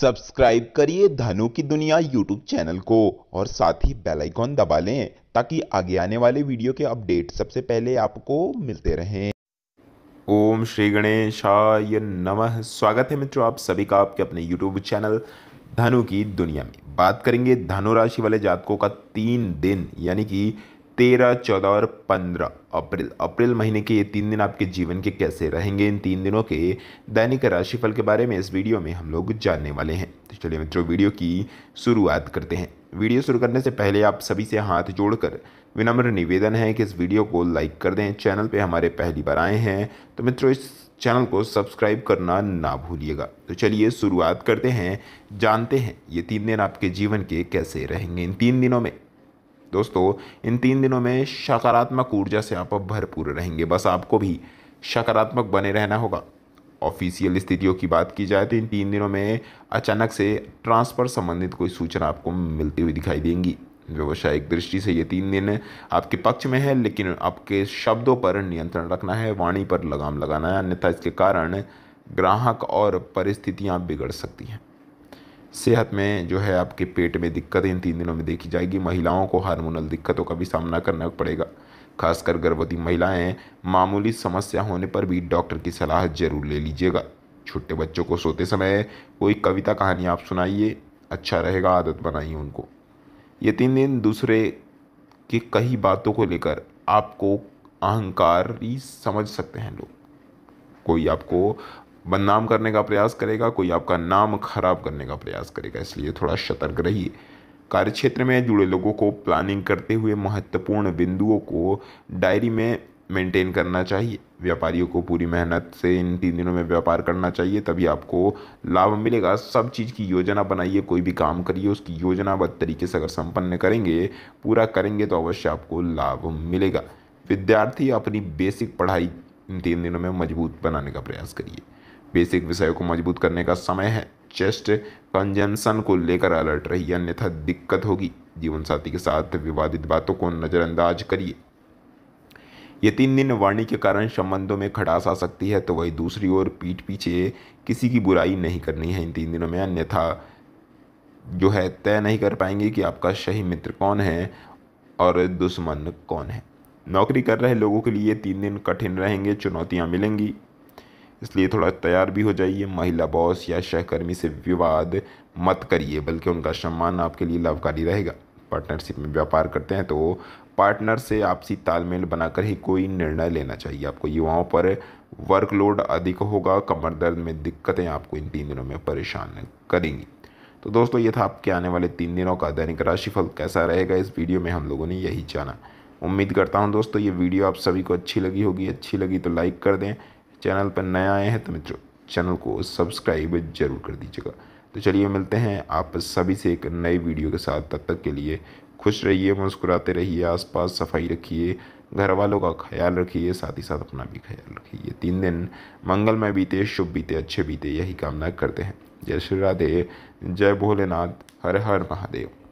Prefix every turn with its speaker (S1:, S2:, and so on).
S1: subscribe करिए धनु की दुनिया यूट्यूब चैनल को और साथ ही बेल आइकॉन दबा लें ताकि आगे आने वाले वीडियो के अपडेट सबसे पहले आपको मिलते रहें ओम श्री गणेशाय नमः स्वागत है मित्रों आप सभी का आपके अपने यूट्यूब चैनल धनु की दुनिया में बात करेंगे धनु राशि वाले जातकों का तीन दिन यानी कि तेरह चौदह और पंद्रह अप्रैल अप्रैल महीने के ये तीन दिन आपके जीवन के कैसे रहेंगे इन तीन दिनों के दैनिक राशिफल के बारे में इस वीडियो में हम लोग जानने वाले हैं तो चलिए मित्रों वीडियो की शुरुआत करते हैं वीडियो शुरू करने से पहले आप सभी से हाथ जोड़कर विनम्र निवेदन है कि इस वीडियो को लाइक कर दें चैनल पर हमारे पहली बार आए हैं तो मित्रों इस चैनल को सब्सक्राइब करना ना भूलिएगा तो चलिए शुरुआत करते हैं जानते हैं ये तीन दिन आपके जीवन के कैसे रहेंगे इन तीन दिनों में दोस्तों इन तीन दिनों में सकारात्मक ऊर्जा से आप भरपूर रहेंगे बस आपको भी सकारात्मक बने रहना होगा ऑफिशियल स्थितियों की बात की जाए तो इन तीन दिनों में अचानक से ट्रांसफर संबंधित कोई सूचना आपको मिलती हुई दिखाई देंगी व्यवसायिक दृष्टि से ये तीन दिन आपके पक्ष में है लेकिन आपके शब्दों पर नियंत्रण रखना है वाणी पर लगाम लगाना है अन्यथा इसके कारण ग्राहक और परिस्थितियाँ बिगड़ सकती हैं सेहत में जो है आपके पेट में दिक्कत इन तीन दिनों में देखी जाएगी महिलाओं को हार्मोनल दिक्कतों का भी सामना करना पड़ेगा खासकर गर्भवती महिलाएं मामूली समस्या होने पर भी डॉक्टर की सलाह जरूर ले लीजिएगा छोटे बच्चों को सोते समय कोई कविता कहानी आप सुनाइए अच्छा रहेगा आदत बनाइए उनको ये तीन दिन दूसरे की कई बातों को लेकर आपको अहंकारी समझ सकते हैं लोग कोई आपको बदनाम करने का प्रयास करेगा कोई आपका नाम खराब करने का प्रयास करेगा इसलिए थोड़ा सतर्क रहिए कार्यक्षेत्र में जुड़े लोगों को प्लानिंग करते हुए महत्वपूर्ण बिंदुओं को डायरी में मेंटेन करना चाहिए व्यापारियों को पूरी मेहनत से इन तीन दिनों में व्यापार करना चाहिए तभी आपको लाभ मिलेगा सब चीज़ की योजना बनाइए कोई भी काम करिए उसकी योजनाबद्ध तरीके से अगर संपन्न करेंगे पूरा करेंगे तो अवश्य आपको लाभ मिलेगा विद्यार्थी अपनी बेसिक पढ़ाई इन तीन दिनों में मजबूत बनाने का प्रयास करिए बेसिक विषय को मजबूत करने का समय है चेस्ट कंजेंशन को लेकर अलर्ट रहिए अन्यथा दिक्कत होगी जीवनसाथी के साथ विवादित बातों को नज़रअंदाज करिए ये तीन दिन वाणी के कारण संबंधों में खटास आ सकती है तो वही दूसरी ओर पीठ पीछे किसी की बुराई नहीं करनी है इन तीन दिनों में अन्यथा जो है तय नहीं कर पाएंगे कि आपका सही मित्र कौन है और दुश्मन कौन है नौकरी कर रहे लोगों के लिए तीन दिन कठिन रहेंगे चुनौतियाँ मिलेंगी इसलिए थोड़ा तैयार भी हो जाइए महिला बॉस या सहकर्मी से विवाद मत करिए बल्कि उनका सम्मान आपके लिए लाभकारी रहेगा पार्टनरशिप में व्यापार करते हैं तो पार्टनर से आपसी तालमेल बनाकर ही कोई निर्णय लेना चाहिए आपको युवाओं पर वर्कलोड अधिक होगा कमर दर्द में दिक्कतें आपको इन तीन दिनों में परेशान करेंगी तो दोस्तों ये था आपके आने वाले तीन दिनों का दैनिक राशिफल कैसा रहेगा इस वीडियो में हम लोगों ने यही जाना उम्मीद करता हूँ दोस्तों ये वीडियो आप सभी को अच्छी लगी होगी अच्छी लगी तो लाइक कर दें चैनल पर नए आए हैं तो मित्रों चैनल को सब्सक्राइब जरूर कर दीजिएगा तो चलिए मिलते हैं आप सभी से एक नई वीडियो के साथ तब तक के लिए खुश रहिए मुस्कुराते रहिए आसपास सफाई रखिए घर वालों का ख्याल रखिए साथ ही साथ अपना भी ख्याल रखिए तीन दिन मंगलमय बीते शुभ बीते अच्छे बीते यही कामना करते हैं जय श्री राधे जय भोलेनाथ हर हर महादेव